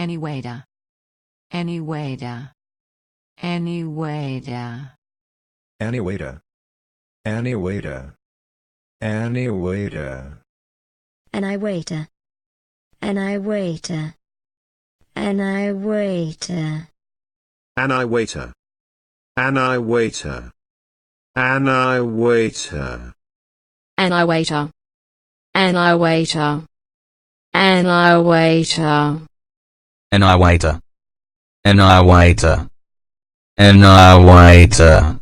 Anywada. Anywada. Anywada. Anywada. Anywada. Anywada. And I waiter. And I waiter. And I waiter. And I waiter. And I waiter. And I waiter. And I waiter. And I waiter. And I waiter. An eye waiter. An eye waiter. An eye waiter.